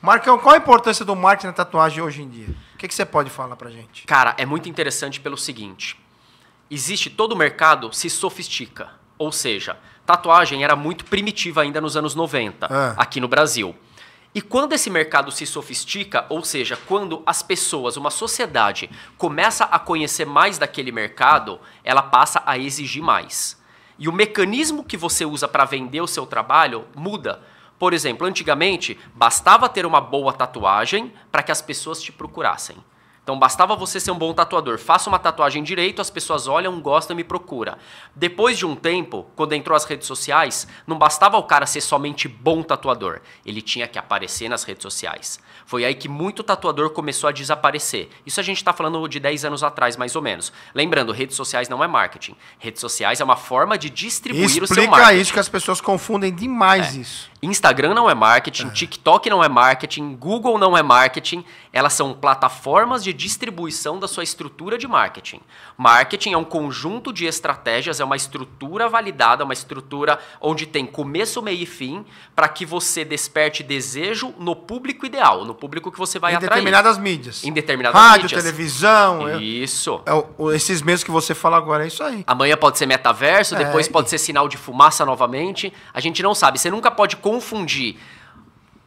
Marcão, qual a importância do marketing na tatuagem hoje em dia? O que, que você pode falar pra gente? Cara, é muito interessante pelo seguinte: existe todo o mercado se sofistica. Ou seja, tatuagem era muito primitiva ainda nos anos 90, ah. É. aqui no Brasil. E quando esse mercado se sofistica, ou seja, quando as pessoas, uma sociedade, começa a conhecer mais daquele mercado, ela passa a exigir mais. E o mecanismo que você usa para vender o seu trabalho muda. Por exemplo, antigamente bastava ter uma boa tatuagem para que as pessoas te procurassem. Então bastava você ser um bom tatuador. Faça uma tatuagem direito, as pessoas olham, gostam e me procuram. Depois de um tempo, quando entrou as redes sociais, não bastava o cara ser somente bom tatuador. Ele tinha que aparecer nas redes sociais. Foi aí que muito tatuador começou a desaparecer. Isso a gente está falando de 10 anos atrás, mais ou menos. Lembrando, redes sociais não é marketing. Redes sociais é uma forma de distribuir Explica o seu marketing. Explica isso que as pessoas confundem demais é. isso. Instagram não é marketing, é. TikTok não é marketing, Google não é marketing. Elas são plataformas de distribuição da sua estrutura de marketing. Marketing é um conjunto de estratégias, é uma estrutura validada, uma estrutura onde tem começo, meio e fim, para que você desperte desejo no público ideal, no público que você vai em atrair. Em determinadas mídias. Em determinadas Rádio, mídias. Rádio, televisão. É- isso. É, esses meses que você fala agora, é isso aí. Amanhã pode ser metaverso, é. depois pode ser sinal de fumaça novamente. A gente não sabe. Você nunca pode confundir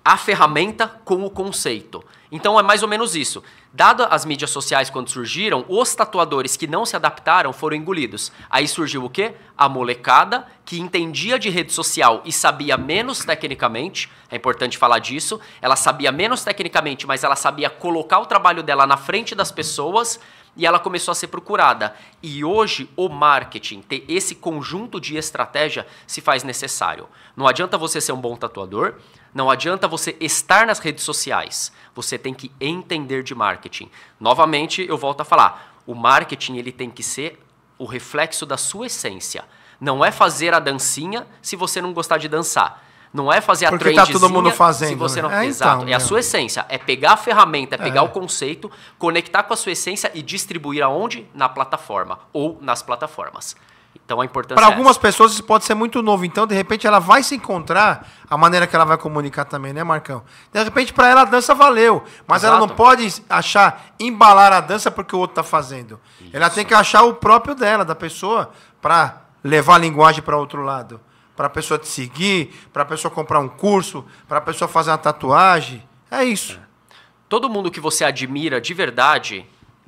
a ferramenta com o conceito. Então é mais ou menos isso. Dado as mídias sociais quando surgiram, os tatuadores que não se adaptaram foram engolidos. Aí surgiu o quê? A molecada que entendia de rede social e sabia menos tecnicamente. É importante falar disso. Ela sabia menos tecnicamente, mas ela sabia colocar o trabalho dela na frente das pessoas e ela começou a ser procurada. E hoje o marketing, ter esse conjunto de estratégia se faz necessário. Não adianta você ser um bom tatuador, não adianta você estar nas redes sociais. Você tem que entender de marketing. Novamente, eu volto a falar, o marketing ele tem que ser o reflexo da sua essência. Não é fazer a dancinha se você não gostar de dançar. Não é fazer a Porque tá todo mundo fazendo. Se você não... Né? é, Exato. Então, é a né? sua essência. É pegar a ferramenta, é, é. pegar é. o conceito, conectar com a sua essência e distribuir aonde? Na plataforma ou nas plataformas. Então a importância. Para é algumas é pessoas isso pode ser muito novo. Então, de repente, ela vai se encontrar a maneira que ela vai comunicar também, né, Marcão? De repente, para ela a dança valeu. Mas Exato. ela não pode achar, embalar a dança porque o outro está fazendo. Isso. Ela tem que achar o próprio dela, da pessoa, para levar a linguagem para outro lado para a pessoa te seguir, para a pessoa comprar um curso, para a pessoa fazer uma tatuagem. É isso. É. Todo mundo que você admira de verdade,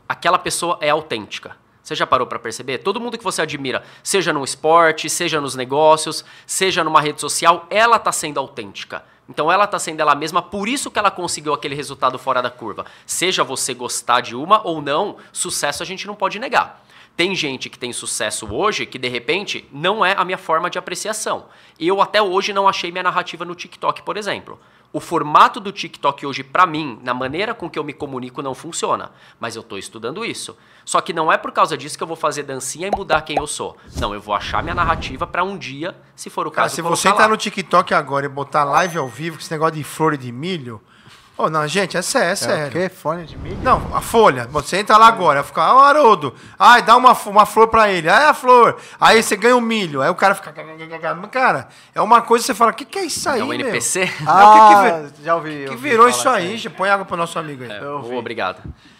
aquela pessoa é autêntica. Você já parou para perceber? Todo mundo que você admira, seja no esporte, seja nos negócios, seja numa rede social, ela está sendo autêntica. Então ela está sendo ela mesma, por isso que ela conseguiu aquele resultado fora da curva. Seja você gostar de uma ou não, sucesso a gente não pode negar. Tem gente que tem sucesso hoje que de repente não é a minha forma de apreciação. Eu até hoje não achei minha narrativa no TikTok, por exemplo o formato do TikTok hoje, para mim, na maneira com que eu me comunico, não funciona. Mas eu estou estudando isso. Só que não é por causa disso que eu vou fazer dancinha e mudar quem eu sou. Não, eu vou achar minha narrativa para um dia, se for o caso. se você tá lá. no TikTok agora e botar live ao vivo, com esse negócio de flor e de milho, Oh, não, gente, essa é, essa é sério. É é o quê? Fone de milho? Não, a folha. Você entra lá agora, fica, ó, oh, Haroldo, ai, dá uma, uma flor pra ele. Ai, é a flor. Aí você ganha um milho. Aí o cara fica. Cara, é uma coisa que você fala, o que, que é isso aí? É um NPC? Meu? Ah, que que ah, vir... já ouvi. que, que virou isso aí? Assim. Põe água pro nosso amigo aí. É, oh, obrigado.